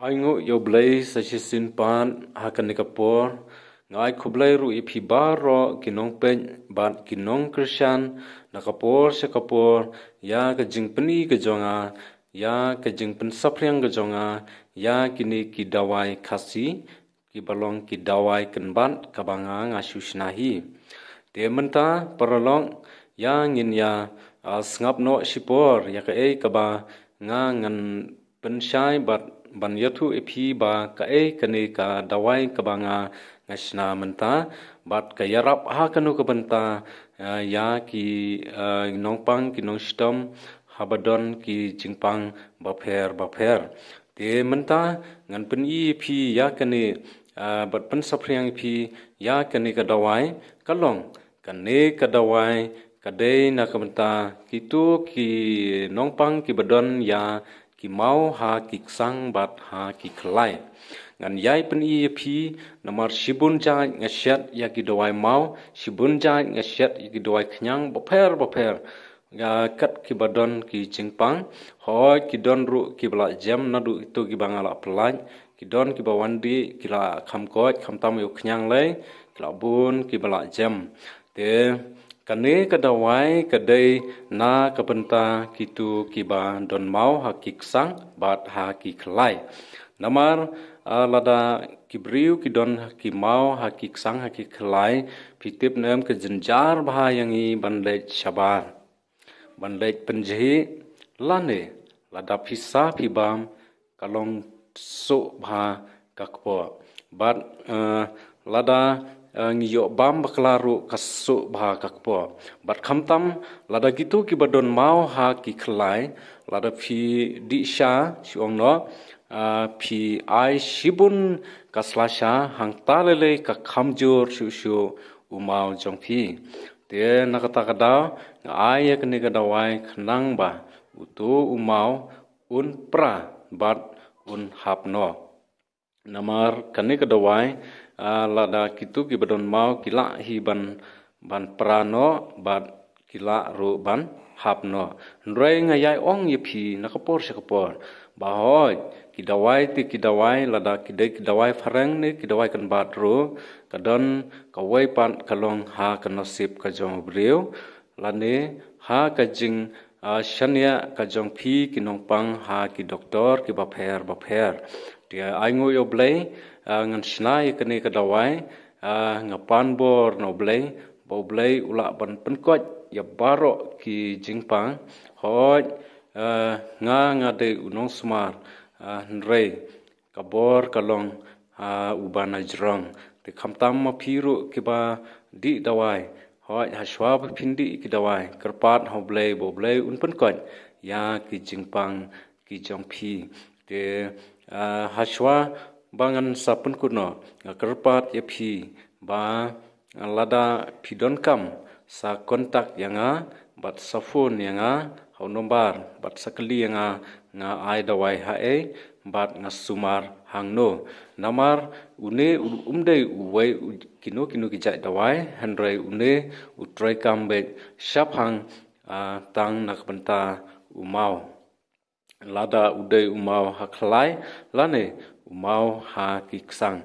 ไอ้งูยอบเลยสัชสินปานหากันกับปอร์งายคบเลยรู้อีพีบารรอกินงเป็นบานกินงคริสเตียนนักปอร์ชักปอร์ยากระจิงปนีกระจงอายากระจิงปนสับเรียงกระจงอายากินีกิดาวายคัสีกิบาลองกิดาวายกันบานกับางางาชุชนาฮีเดมันตาปรลองยางินยาสงับโนชิปอร์ยากเอ้กับางางันปนชายบัด ban yathu ephi ba kae kane ka dawai ka banga ngashna manta bat ka yarap ha kanu ka banta ya, ya ki ya, nongpang ki nongstam habadon ki jingpang ba pher ba pher te manta ngan pin i e phi ya kane ya, bat pen sapriang e phi ya kane ka dawai kalong kane ka dawai kadai na kamta kitu ki nongpang ki badon ya ิเมาหากิสังบัดหากิคลายงันยายเป็นอีพีนมารชิบุญจายงเชดยากิดวายเมาชิบุญจายงเชดยากิดวายขยังบ่เพรบ่เพรกะกัดกิบดอนกิจิงปังหอยกิดอนรุกิบละเจมนาดุตุกิบังละพลายกิดอนกิบวันดีกิละคำกอดคำตามยุขยังเลยกิละบุญกิบละเจมเต kane kadawai kadai na kapenta kitu kiba don mau hakik sang bat hakik lai namar ah, lada kibriu ki don mau hakik sang hakik lai pitip nem ke jenjar bha yang i banle chabar banle panjhi lane lada pisa pibam kalong so bah kakpo bat ah, lada ngiyo bam baklaru kasu bha kakpo bat khamtam lada kitu ki badon mau ha ki khlai lada phi di sha chuang no phi ai shibun kasla sha hangta le ka khamjur shu shu umau jong phi te nakata kada ai ya ek ne kada wai khnang ba uto umau un pra bat un hap no namar kane kada lada kitu gibadon mau kila hiban ban prano ban kila ru ban hapno ndrei ngayai ong yipi nakapor sekapor bahoy kidawai ti kidawai lada kidai kidawai farang ni kidawai kan batru kadon kawai pan kalong ha kanosip kajong briu lane ha kajing shania kajong phi kinong pang ha ki doktor ki bapher bapher Ya, ai ngoi yo blei ngan snai ke ni kedawai ngapan bor no blei bo blei ula pen koj ya baru ki jingpang hoj nga nga unong semar, nre ka kalong, ka long uban ajrong te kham tam ma di dawai hoj haswab pindi ki dawai ha karpat ho blei bo blei ya ki jingpang kijang pi te hashwa bangan sapun kuno kerpat ya phi ba lada phidon kam sa kontak yanga bat safun yanga hau nombar bat sakli yanga nga ai da wai ha e bat nga sumar hangno namar une umde wai kino kino ki jai da wai hanre une utrai kam be shap hang tang nak banta umau lada ude uma ha khlai la ne uma ha ki sang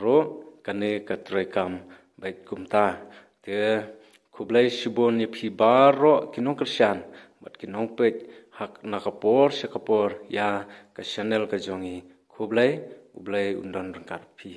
ro kane katre kam bai kum ta te kublai lai sibon ni phi bar ro kinon krshan bat kinong pe hak na kapor sha kapor ya ka chanel ka jong i khub lai ublai undan rkar phi